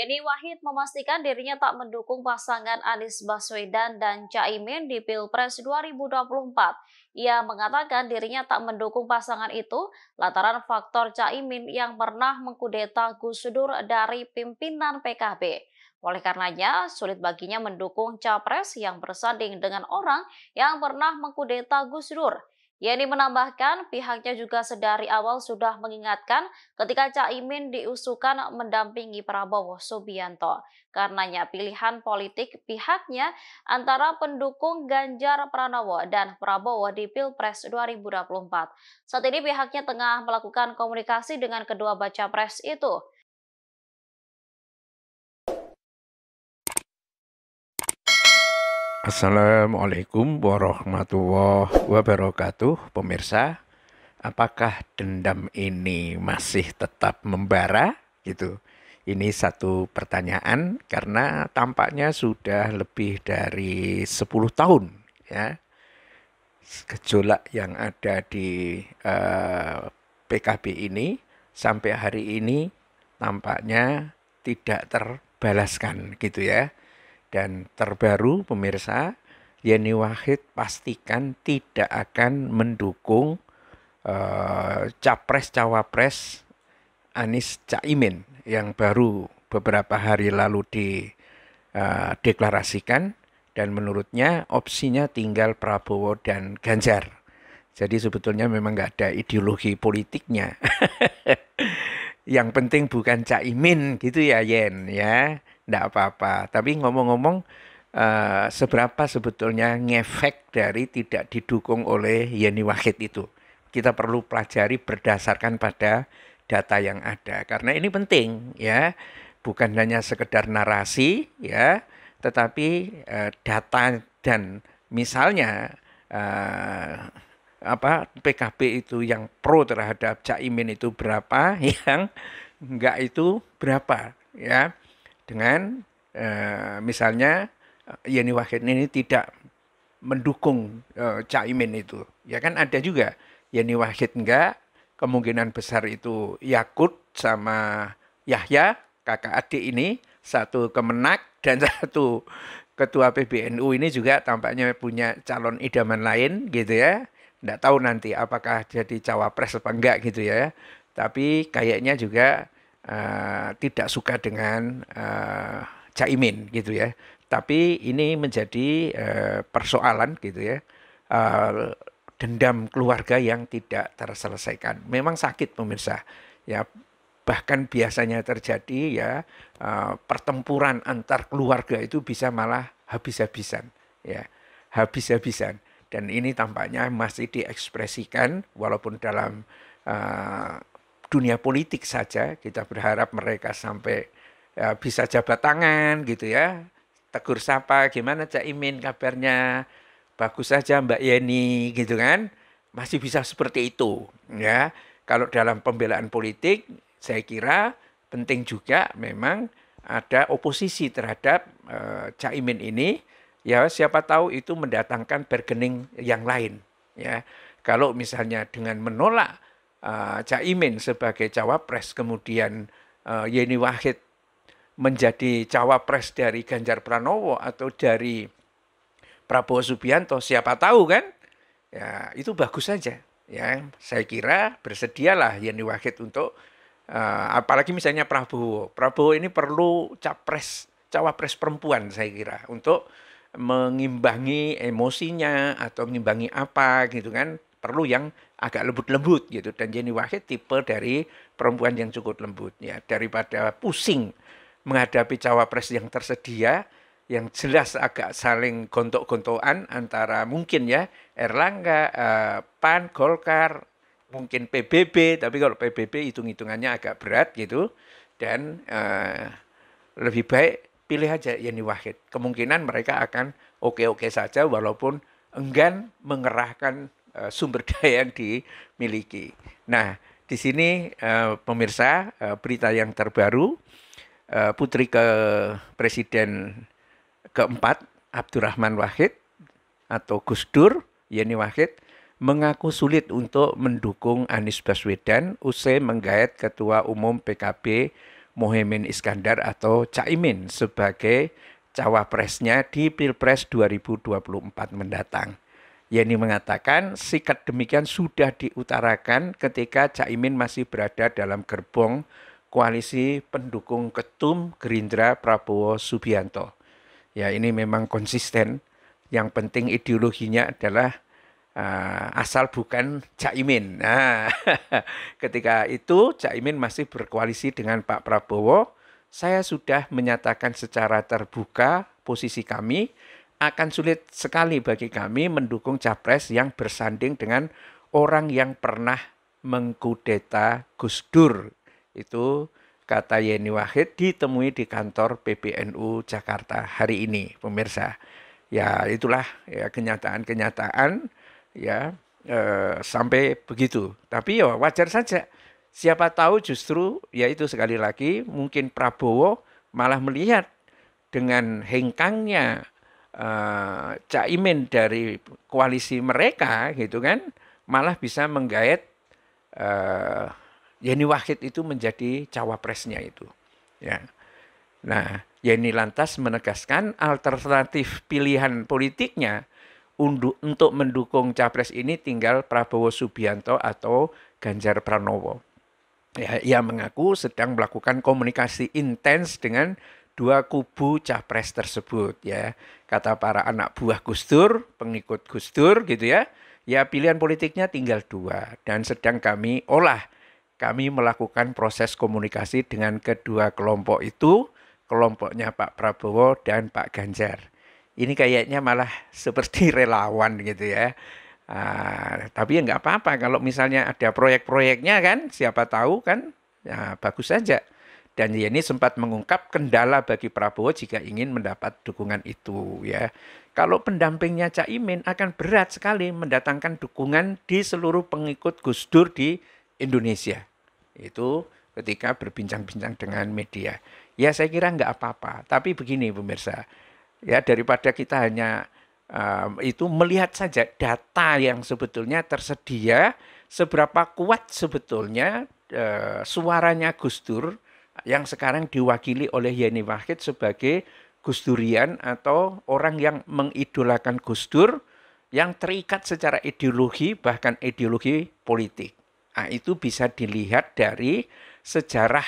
Yeni Wahid memastikan dirinya tak mendukung pasangan Anies Baswedan dan Caimin di Pilpres 2024. Ia mengatakan dirinya tak mendukung pasangan itu lantaran faktor Caimin yang pernah mengkudeta Gus Dur dari pimpinan PKB. Oleh karenanya, sulit baginya mendukung capres yang bersanding dengan orang yang pernah mengkudeta Gus Dur. Yeni menambahkan pihaknya juga sedari awal sudah mengingatkan ketika Caimin diusulkan mendampingi Prabowo Subianto. Karenanya pilihan politik pihaknya antara pendukung Ganjar Pranowo dan Prabowo di Pilpres 2024. Saat ini pihaknya tengah melakukan komunikasi dengan kedua baca pres itu. Assalamualaikum warahmatullahi wabarakatuh, pemirsa. Apakah dendam ini masih tetap membara? Gitu. Ini satu pertanyaan karena tampaknya sudah lebih dari 10 tahun ya. Gejolak yang ada di eh, PKB ini sampai hari ini tampaknya tidak terbalaskan gitu ya. Dan terbaru pemirsa, Yeni Wahid pastikan tidak akan mendukung uh, eh, capres-cawapres Anies Caimin yang baru beberapa hari lalu dideklarasikan eh, dan menurutnya opsinya tinggal Prabowo dan Ganjar. Jadi sebetulnya memang nggak ada ideologi politiknya. yang penting bukan Caimin gitu ya Yen ya tidak apa-apa. Tapi ngomong-ngomong, uh, seberapa sebetulnya ngefek dari tidak didukung oleh Yeni Wahid itu? Kita perlu pelajari berdasarkan pada data yang ada. Karena ini penting ya, bukan hanya sekedar narasi ya, tetapi uh, data dan misalnya uh, apa PKB itu yang pro terhadap caimin itu berapa, yang enggak itu berapa ya dengan eh, misalnya eh, Yeni Wahid ini tidak mendukung eh, Cak Caimin itu. Ya kan ada juga Yeni Wahid enggak, kemungkinan besar itu Yakut sama Yahya kakak adik ini satu kemenak dan satu ketua PBNU ini juga tampaknya punya calon idaman lain gitu ya. Nggak tahu nanti apakah jadi cawapres apa enggak gitu ya. Tapi kayaknya juga uh, tidak suka dengan uh, Caimin gitu ya. Tapi ini menjadi uh, persoalan gitu ya. Uh, dendam keluarga yang tidak terselesaikan. Memang sakit pemirsa. Ya bahkan biasanya terjadi ya uh, pertempuran antar keluarga itu bisa malah habis-habisan ya habis-habisan dan ini tampaknya masih diekspresikan walaupun dalam dunia politik saja kita berharap mereka sampai ya, bisa jabat tangan gitu ya tegur sapa gimana Cak Imin kabarnya bagus saja Mbak Yeni gitu kan masih bisa seperti itu ya kalau dalam pembelaan politik saya kira penting juga memang ada oposisi terhadap uh, Cak Imin ini ya siapa tahu itu mendatangkan bargaining yang lain ya kalau misalnya dengan menolak uh, ah, Caimin sebagai cawapres, kemudian uh, Yeni Wahid menjadi cawapres dari Ganjar Pranowo atau dari Prabowo Subianto, siapa tahu kan? Ya, itu bagus saja. Ya, saya kira bersedialah Yeni Wahid untuk uh, apalagi misalnya Prabowo. Prabowo ini perlu capres, cawapres perempuan saya kira untuk mengimbangi emosinya atau mengimbangi apa gitu kan perlu yang agak lembut-lembut gitu dan Jenny Wahid tipe dari perempuan yang cukup lembut ya daripada pusing menghadapi cawapres yang tersedia yang jelas agak saling gontok-gontokan antara mungkin ya Erlangga, eh, PAN, Golkar, mungkin PBB tapi kalau PBB hitung-hitungannya agak berat gitu dan eh, lebih baik pilih aja Yeni Wahid. Kemungkinan mereka akan oke-oke saja walaupun enggan mengerahkan uh, sumber daya yang dimiliki. Nah, di sini uh, pemirsa uh, berita yang terbaru uh, putri ke presiden keempat Abdurrahman Wahid atau Gus Dur Yeni Wahid mengaku sulit untuk mendukung Anies Baswedan usai menggait Ketua Umum PKB Mohaimin Iskandar atau Caimin sebagai cawapresnya di Pilpres 2024 mendatang. Yeni mengatakan sikat demikian sudah diutarakan ketika Cak Imin masih berada dalam gerbong koalisi pendukung ketum Gerindra Prabowo Subianto. Ya ini memang konsisten. Yang penting ideologinya adalah uh, asal bukan Caimin. Nah, ketika itu Cak Imin masih berkoalisi dengan Pak Prabowo. Saya sudah menyatakan secara terbuka posisi kami akan sulit sekali bagi kami mendukung capres yang bersanding dengan orang yang pernah mengkudeta Gus Dur. Itu kata Yeni Wahid ditemui di kantor PBNU Jakarta hari ini, pemirsa. Ya, itulah ya kenyataan-kenyataan ya e, sampai begitu. Tapi ya wajar saja. Siapa tahu justru ya itu sekali lagi mungkin Prabowo malah melihat dengan hengkangnya Eh, caimin Cak Imin dari koalisi mereka gitu kan malah bisa menggait uh, Yeni Wahid itu menjadi cawapresnya itu ya nah Yeni lantas menegaskan alternatif pilihan politiknya untuk mendukung capres ini tinggal Prabowo Subianto atau Ganjar Pranowo ya ia mengaku sedang melakukan komunikasi intens dengan dua kubu capres tersebut ya. Kata para anak buah Gus Dur pengikut Gus Dur gitu ya. Ya pilihan politiknya tinggal dua dan sedang kami olah. Kami melakukan proses komunikasi dengan kedua kelompok itu, kelompoknya Pak Prabowo dan Pak Ganjar. Ini kayaknya malah seperti relawan gitu ya. Uh, tapi ya nggak apa-apa kalau misalnya ada proyek-proyeknya kan, siapa tahu kan, ya bagus saja dan Yeni ya sempat mengungkap kendala bagi Prabowo jika ingin mendapat dukungan itu ya. Kalau pendampingnya Cak Imin akan berat sekali mendatangkan dukungan di seluruh pengikut Gus Dur di Indonesia. Itu ketika berbincang-bincang dengan media. Ya saya kira nggak apa-apa, tapi begini pemirsa. Ya daripada kita hanya um, itu melihat saja data yang sebetulnya tersedia seberapa kuat sebetulnya uh, suaranya Gus Dur yang sekarang diwakili oleh Yeni Wahid sebagai Gus Durian atau orang yang mengidolakan Gus Dur yang terikat secara ideologi bahkan ideologi politik. Nah, itu bisa dilihat dari sejarah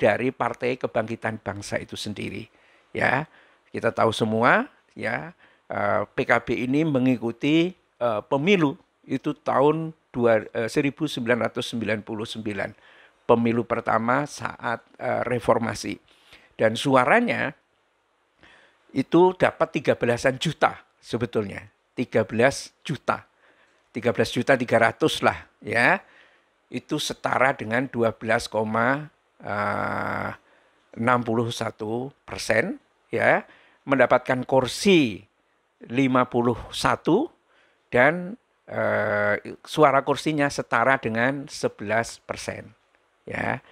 dari Partai Kebangkitan Bangsa itu sendiri. Ya, kita tahu semua ya eh, PKB ini mengikuti eh, pemilu itu tahun 1999 pemilu pertama saat uh, reformasi. Dan suaranya itu dapat 13-an juta sebetulnya. 13 juta. 13 juta 300 lah ya. Itu setara dengan 12, uh, 61 persen ya mendapatkan kursi 51 dan uh, suara kursinya setara dengan 11 persen ya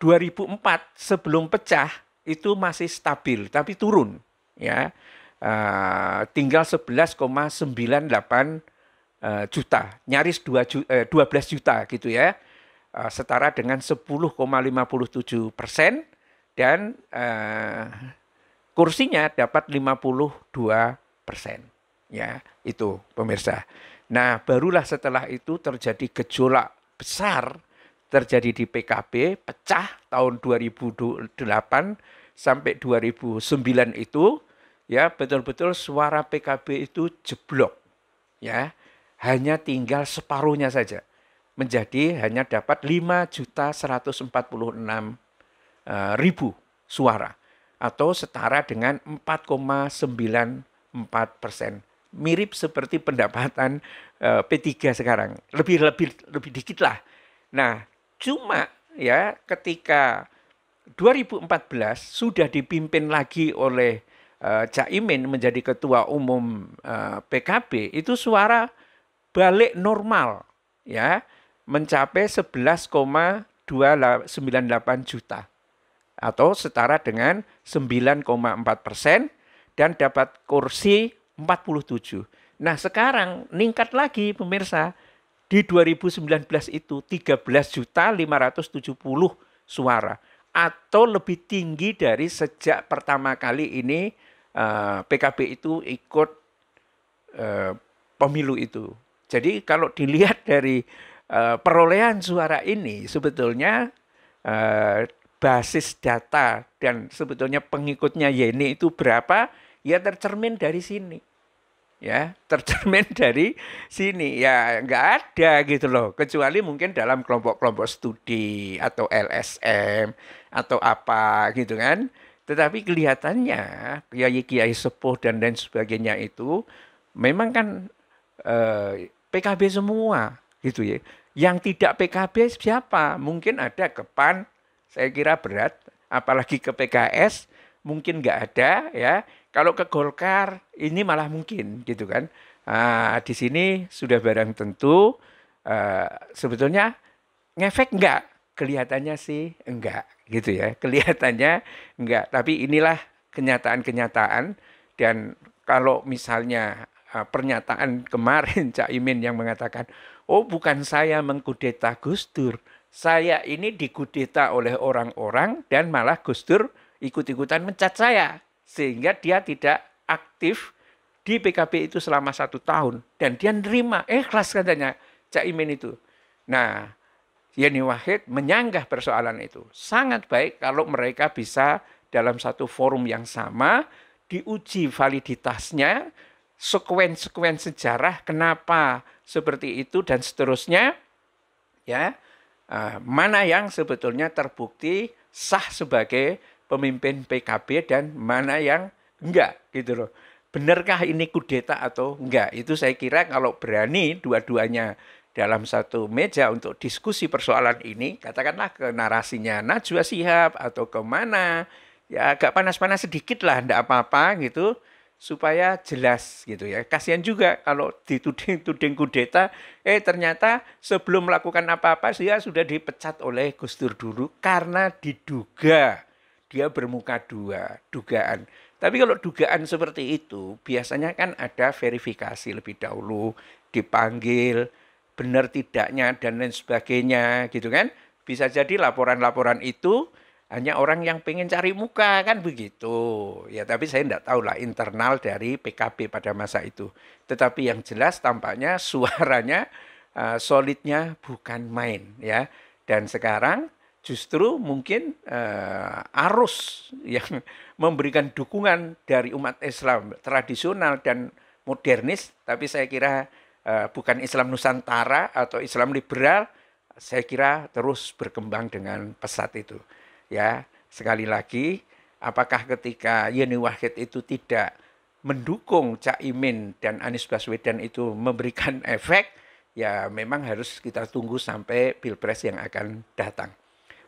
2004 sebelum pecah itu masih stabil tapi turun ya uh, tinggal 11,98 delapan eh, juta nyaris 2 juta, 12 juta gitu ya uh, setara dengan 10,57 persen dan uh, kursinya dapat 52 persen ya itu pemirsa. Nah barulah setelah itu terjadi gejolak besar terjadi di PKB pecah tahun 2008 sampai 2009 itu ya betul-betul suara PKB itu jeblok ya hanya tinggal separuhnya saja menjadi hanya dapat 5 juta eh, ribu suara atau setara dengan 4,94 persen mirip seperti pendapatan eh, P3 sekarang lebih lebih lebih dikit lah nah Cuma ya ketika 2014 sudah dipimpin lagi oleh uh, Caimin menjadi ketua umum uh, eh, PKB itu suara balik normal ya mencapai 11,298 juta atau setara dengan 9,4 persen dan dapat kursi 47. Nah sekarang meningkat lagi pemirsa di 2019 itu juta puluh suara atau lebih tinggi dari sejak pertama kali ini uh, eh, PKB itu ikut uh, pemilu itu. Jadi kalau dilihat dari uh, perolehan suara ini sebetulnya uh, basis data dan sebetulnya pengikutnya Yeni itu berapa ya tercermin dari sini ya tercermin dari sini ya nggak ada gitu loh kecuali mungkin dalam kelompok-kelompok studi atau LSM atau apa gitu kan tetapi kelihatannya kiai-kiai sepuh dan lain sebagainya itu memang kan eh, PKB semua gitu ya yang tidak PKB siapa mungkin ada ke PAN saya kira berat apalagi ke PKS mungkin nggak ada ya. Kalau ke Golkar ini malah mungkin gitu kan. Nah, di sini sudah barang tentu uh, sebetulnya ngefek nggak kelihatannya sih enggak gitu ya kelihatannya enggak tapi inilah kenyataan-kenyataan dan kalau misalnya uh, pernyataan kemarin Cak Imin yang mengatakan oh bukan saya mengkudeta Gus Dur saya ini dikudeta oleh orang-orang dan malah Gus Dur ikut-ikutan mencat saya. Sehingga dia tidak aktif di PKB itu selama satu tahun. Dan dia nerima, eh kelas katanya Cak Imin itu. Nah, Yeni Wahid menyanggah persoalan itu. Sangat baik kalau mereka bisa dalam satu forum yang sama diuji validitasnya, sekuen-sekuen sejarah kenapa seperti itu dan seterusnya ya. Eh, mana yang sebetulnya terbukti sah sebagai pemimpin PKB dan mana yang enggak gitu loh. Benarkah ini kudeta atau enggak? Itu saya kira kalau berani dua-duanya dalam satu meja untuk diskusi persoalan ini, katakanlah ke narasinya Najwa Sihab atau kemana, ya agak panas-panas sedikit lah, enggak apa-apa gitu, supaya jelas gitu ya. Kasihan juga kalau dituding-tuding kudeta, eh ternyata sebelum melakukan apa-apa dia sudah dipecat oleh Gus Dur dulu karena diduga dia bermuka dua, dugaan. Tapi kalau dugaan seperti itu, biasanya kan ada verifikasi lebih dahulu, dipanggil, benar tidaknya, dan lain sebagainya gitu kan. Bisa jadi laporan-laporan itu hanya orang yang pengen cari muka kan begitu. Ya tapi saya tidak tahu lah internal dari PKB pada masa itu. Tetapi yang jelas tampaknya suaranya, uh, solidnya bukan main ya. Dan sekarang justru mungkin uh, arus yang memberikan dukungan dari umat Islam tradisional dan modernis, tapi saya kira uh, bukan Islam Nusantara atau Islam liberal, saya kira terus berkembang dengan pesat itu. Ya, sekali lagi, apakah ketika Yeni Wahid itu tidak mendukung Cak Imin dan Anies Baswedan itu memberikan efek, ya memang harus kita tunggu sampai pilpres yang akan datang.